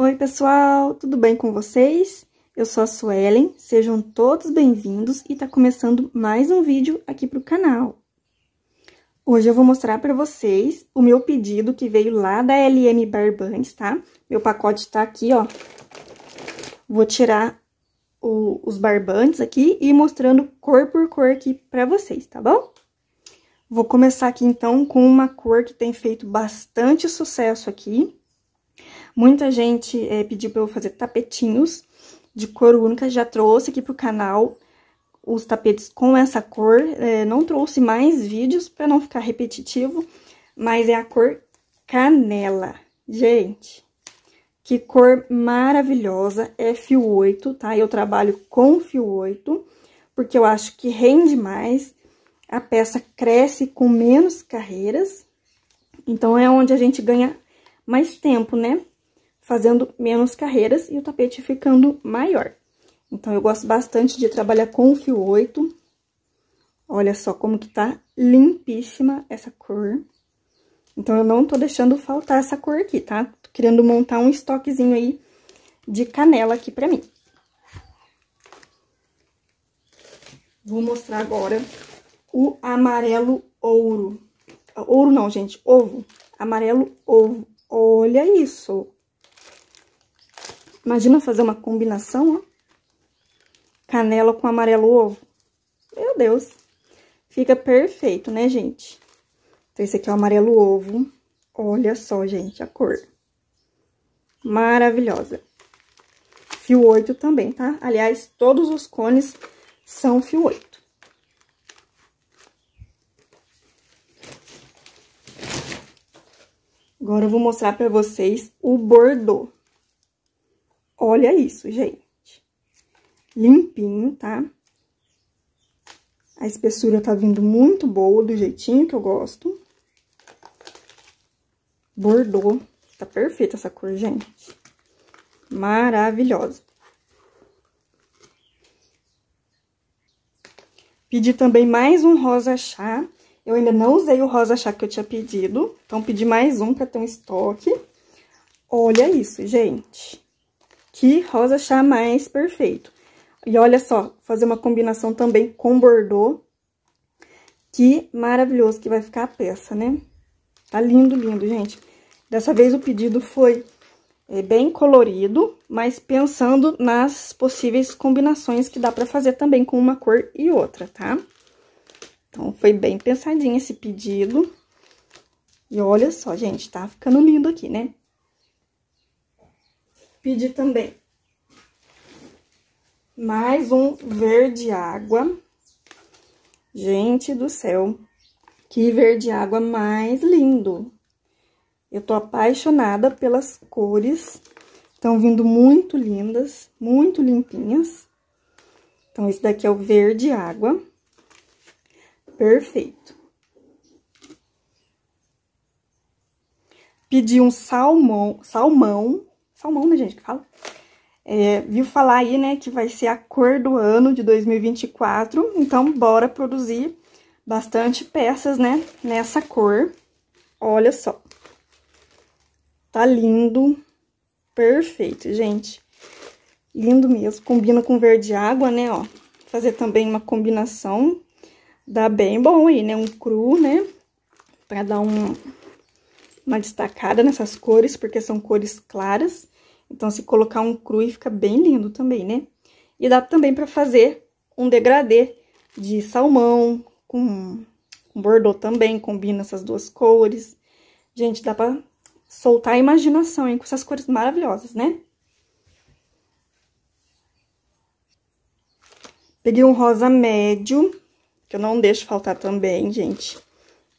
Oi, pessoal, tudo bem com vocês? Eu sou a Suelen, sejam todos bem-vindos e está começando mais um vídeo aqui pro canal. Hoje eu vou mostrar para vocês o meu pedido que veio lá da LM Barbans, tá? Meu pacote está aqui, ó. Vou tirar o, os barbantes aqui e ir mostrando cor por cor aqui para vocês, tá bom? Vou começar aqui, então, com uma cor que tem feito bastante sucesso aqui, Muita gente é, pediu para eu fazer tapetinhos de cor única, já trouxe aqui pro canal os tapetes com essa cor. É, não trouxe mais vídeos para não ficar repetitivo, mas é a cor canela. Gente, que cor maravilhosa, é fio 8, tá? Eu trabalho com fio 8, porque eu acho que rende mais, a peça cresce com menos carreiras, então é onde a gente ganha mais tempo, né? fazendo menos carreiras e o tapete ficando maior. Então, eu gosto bastante de trabalhar com o fio 8. Olha só como que tá limpíssima essa cor. Então, eu não tô deixando faltar essa cor aqui, tá? Tô querendo montar um estoquezinho aí de canela aqui pra mim. Vou mostrar agora o amarelo ouro. Ouro não, gente, ovo. Amarelo ovo. Olha isso! Imagina fazer uma combinação, ó. Canela com amarelo ovo. Meu Deus. Fica perfeito, né, gente? Então, esse aqui é o amarelo ovo. Olha só, gente, a cor. Maravilhosa. Fio 8 também, tá? Aliás, todos os cones são fio 8. Agora eu vou mostrar para vocês o bordô. Olha isso, gente. Limpinho, tá? A espessura tá vindo muito boa, do jeitinho que eu gosto. Bordou, Tá perfeita essa cor, gente. Maravilhosa. Pedi também mais um rosa chá. Eu ainda não usei o rosa chá que eu tinha pedido. Então, pedi mais um pra ter um estoque. Olha isso, gente que rosa chá mais perfeito. E olha só, fazer uma combinação também com bordô. Que maravilhoso que vai ficar a peça, né? Tá lindo, lindo, gente. Dessa vez o pedido foi é, bem colorido, mas pensando nas possíveis combinações que dá pra fazer também com uma cor e outra, tá? Então, foi bem pensadinho esse pedido. E olha só, gente, tá ficando lindo aqui, né? pedi também. Mais um verde água. Gente do céu, que verde água mais lindo! Eu tô apaixonada pelas cores, estão vindo muito lindas, muito limpinhas. Então, esse daqui é o verde água. Perfeito. Pedi um salmão, salmão Salmão, né, gente, que fala? É, viu falar aí, né, que vai ser a cor do ano de 2024, então bora produzir bastante peças, né, nessa cor. Olha só. Tá lindo. Perfeito, gente. Lindo mesmo. Combina com verde água, né, ó. Fazer também uma combinação. Dá bem bom aí, né, um cru, né, pra dar um, uma destacada nessas cores, porque são cores claras. Então, se colocar um cru, fica bem lindo também, né? E dá também para fazer um degradê de salmão com, com bordô também, combina essas duas cores. Gente, dá para soltar a imaginação, hein? Com essas cores maravilhosas, né? Peguei um rosa médio, que eu não deixo faltar também, gente.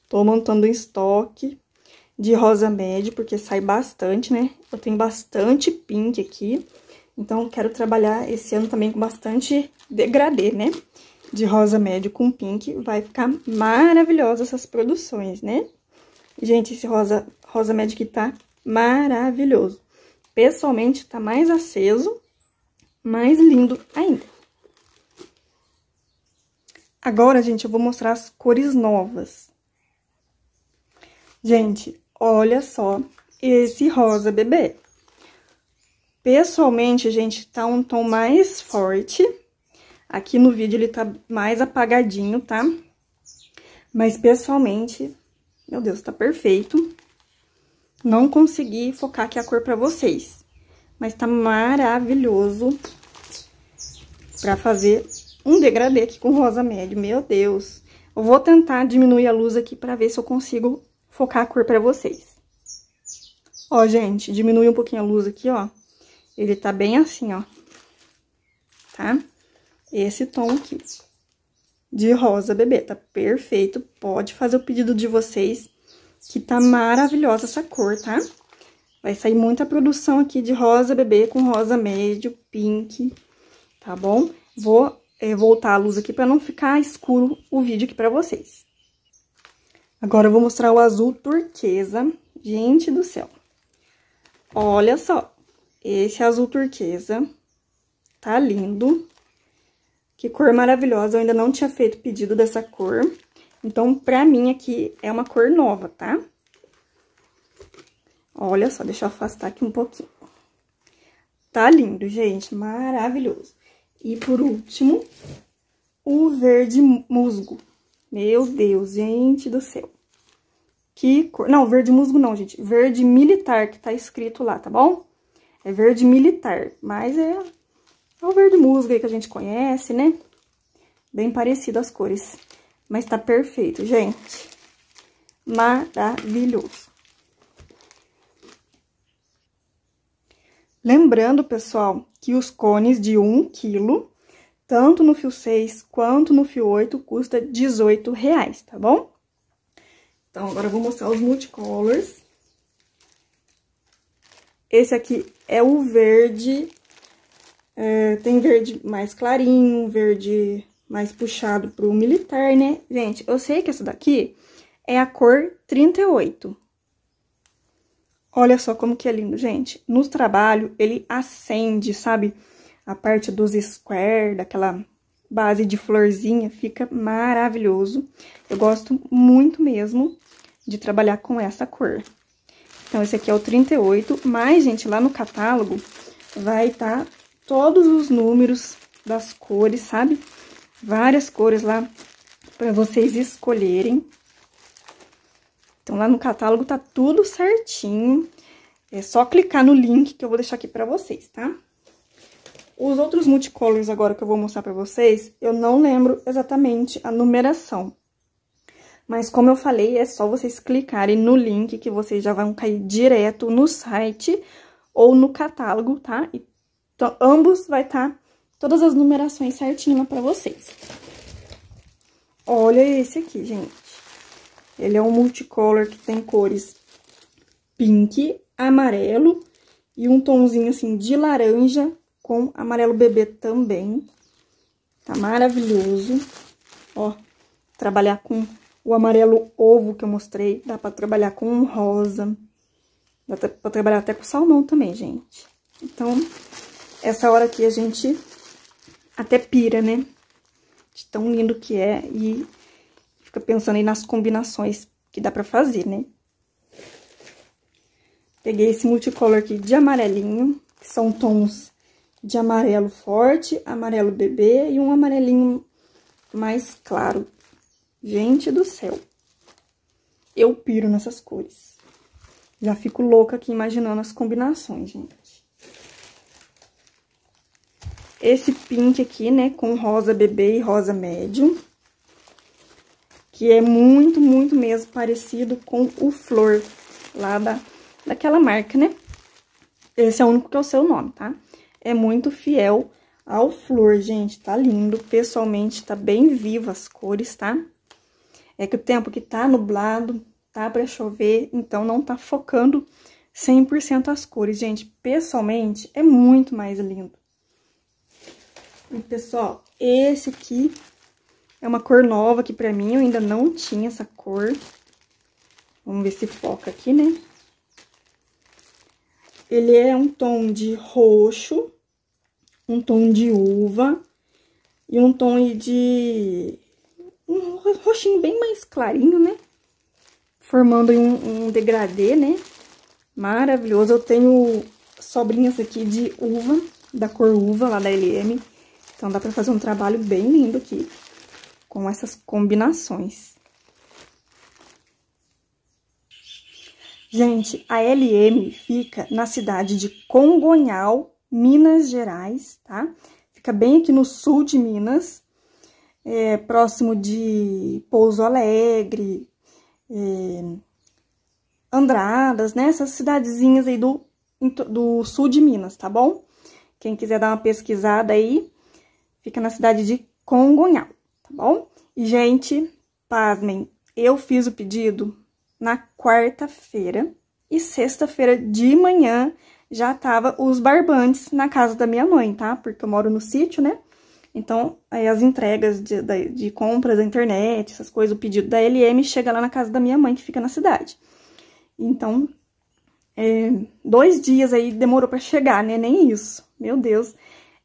Tô montando em estoque de rosa médio, porque sai bastante, né? Eu tenho bastante pink aqui, então quero trabalhar esse ano também com bastante degradê, né? De rosa médio com pink, vai ficar maravilhosa essas produções, né? Gente, esse rosa, rosa médio aqui tá maravilhoso. Pessoalmente, tá mais aceso, mais lindo ainda. Agora, gente, eu vou mostrar as cores novas. Gente, Olha só esse rosa bebê. Pessoalmente, gente, tá um tom mais forte. Aqui no vídeo ele tá mais apagadinho, tá? Mas pessoalmente, meu Deus, tá perfeito. Não consegui focar aqui a cor pra vocês. Mas tá maravilhoso pra fazer um degradê aqui com rosa médio. Meu Deus! Eu vou tentar diminuir a luz aqui pra ver se eu consigo focar a cor para vocês. Ó, gente, diminui um pouquinho a luz aqui, ó. Ele tá bem assim, ó. Tá? Esse tom aqui. De rosa bebê, tá perfeito. Pode fazer o pedido de vocês, que tá maravilhosa essa cor, tá? Vai sair muita produção aqui de rosa bebê com rosa médio, pink, tá bom? Vou é, voltar a luz aqui para não ficar escuro o vídeo aqui para vocês. Agora, eu vou mostrar o azul turquesa. Gente do céu. Olha só. Esse azul turquesa. Tá lindo. Que cor maravilhosa. Eu ainda não tinha feito pedido dessa cor. Então, pra mim aqui é uma cor nova, tá? Olha só, deixa eu afastar aqui um pouquinho. Tá lindo, gente. Maravilhoso. E por último, o verde musgo. Meu Deus, gente do céu. Que cor... Não, verde musgo não, gente. Verde militar que tá escrito lá, tá bom? É verde militar, mas é, é o verde musgo aí que a gente conhece, né? Bem parecido as cores. Mas tá perfeito, gente. Maravilhoso. Lembrando, pessoal, que os cones de 1 um quilo tanto no fio 6 quanto no fio 8, custa 18 reais, tá bom? Então, agora eu vou mostrar os multicolors. Esse aqui é o verde, é, tem verde mais clarinho, verde mais puxado pro militar, né? Gente, eu sei que essa daqui é a cor 38. Olha só como que é lindo, gente. No trabalho, ele acende, sabe? Sabe? a parte dos square, daquela base de florzinha, fica maravilhoso. Eu gosto muito mesmo de trabalhar com essa cor. Então, esse aqui é o 38, mas, gente, lá no catálogo vai estar tá todos os números das cores, sabe? Várias cores lá para vocês escolherem. Então, lá no catálogo tá tudo certinho. É só clicar no link que eu vou deixar aqui para vocês, tá? Os outros multicolors agora que eu vou mostrar pra vocês, eu não lembro exatamente a numeração. Mas como eu falei, é só vocês clicarem no link que vocês já vão cair direto no site ou no catálogo, tá? então, ambos vai estar tá todas as numerações certinho lá pra vocês. Olha esse aqui, gente. Ele é um multicolor que tem cores pink, amarelo e um tonzinho assim de laranja com amarelo bebê também. Tá maravilhoso. Ó, trabalhar com o amarelo ovo que eu mostrei, dá pra trabalhar com rosa. Dá pra trabalhar até com salmão também, gente. Então, essa hora aqui a gente até pira, né? De tão lindo que é e fica pensando aí nas combinações que dá pra fazer, né? Peguei esse multicolor aqui de amarelinho, que são tons de amarelo forte, amarelo bebê e um amarelinho mais claro. Gente do céu, eu piro nessas cores. Já fico louca aqui imaginando as combinações, gente. Esse pink aqui, né, com rosa bebê e rosa médio. Que é muito, muito mesmo parecido com o flor lá da, daquela marca, né? Esse é o único que eu é sei o nome, tá? é muito fiel ao flor, gente. Tá lindo, pessoalmente tá bem vivo as cores, tá? É que o tempo que tá nublado, tá pra chover, então não tá focando 100% as cores, gente. Pessoalmente, é muito mais lindo. E, pessoal, esse aqui é uma cor nova aqui pra mim, eu ainda não tinha essa cor. Vamos ver se foca aqui, né? Ele é um tom de roxo, um tom de uva e um tom de... um roxinho bem mais clarinho, né? Formando um, um degradê, né? Maravilhoso. Eu tenho sobrinhas aqui de uva, da cor uva, lá da LM. Então, dá pra fazer um trabalho bem lindo aqui com essas combinações. Gente, a LM fica na cidade de Congonhal, Minas Gerais, tá? Fica bem aqui no sul de Minas, é, próximo de Pouso Alegre, é, Andradas, né? Essas cidadezinhas aí do, do sul de Minas, tá bom? Quem quiser dar uma pesquisada aí, fica na cidade de Congonhal, tá bom? E, gente, pasmem, eu fiz o pedido na quarta-feira. E sexta-feira de manhã já tava os barbantes na casa da minha mãe, tá? Porque eu moro no sítio, né? Então, aí as entregas de, de, de compras da internet, essas coisas, o pedido da LM chega lá na casa da minha mãe, que fica na cidade. Então, é, dois dias aí demorou para chegar, né? Nem isso. Meu Deus,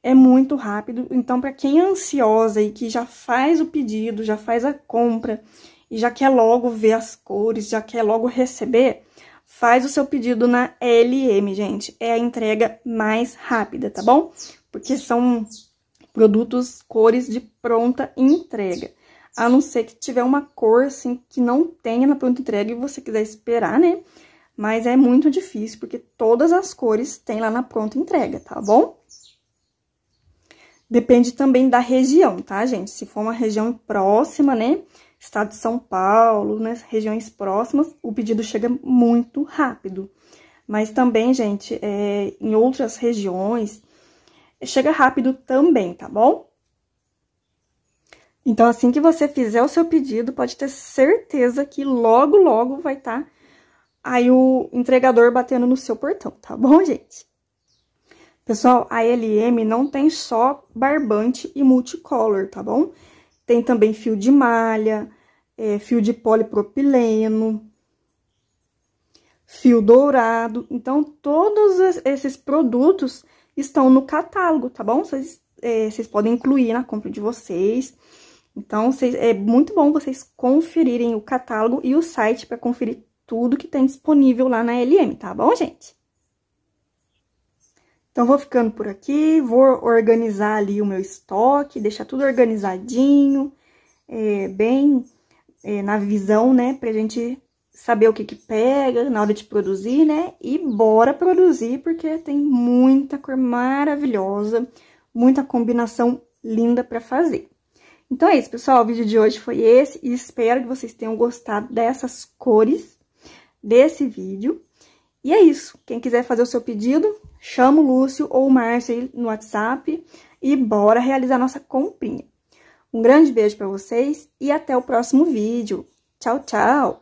é muito rápido. Então, para quem é ansiosa e que já faz o pedido, já faz a compra, e já quer logo ver as cores, já quer logo receber, faz o seu pedido na LM, gente. É a entrega mais rápida, tá bom? Porque são produtos, cores de pronta entrega. A não ser que tiver uma cor, assim, que não tenha na pronta entrega e você quiser esperar, né? Mas é muito difícil, porque todas as cores tem lá na pronta entrega, tá bom? Depende também da região, tá, gente? Se for uma região próxima, né? estado de São Paulo, né, regiões próximas, o pedido chega muito rápido. Mas também, gente, é, em outras regiões, chega rápido também, tá bom? Então, assim que você fizer o seu pedido, pode ter certeza que logo, logo vai estar tá aí o entregador batendo no seu portão, tá bom, gente? Pessoal, a LM não tem só barbante e multicolor, tá bom? Tem também fio de malha, é, fio de polipropileno, fio dourado. Então, todos esses produtos estão no catálogo, tá bom? Vocês, é, vocês podem incluir na compra de vocês. Então, vocês, é muito bom vocês conferirem o catálogo e o site para conferir tudo que tem disponível lá na LM, tá bom, gente? Então, vou ficando por aqui, vou organizar ali o meu estoque, deixar tudo organizadinho, é, bem é, na visão, né? Pra gente saber o que que pega na hora de produzir, né? E bora produzir, porque tem muita cor maravilhosa, muita combinação linda pra fazer. Então é isso, pessoal. O vídeo de hoje foi esse e espero que vocês tenham gostado dessas cores desse vídeo. E é isso. Quem quiser fazer o seu pedido, chama o Lúcio ou o Márcio aí no WhatsApp e bora realizar nossa comprinha. Um grande beijo para vocês e até o próximo vídeo. Tchau, tchau!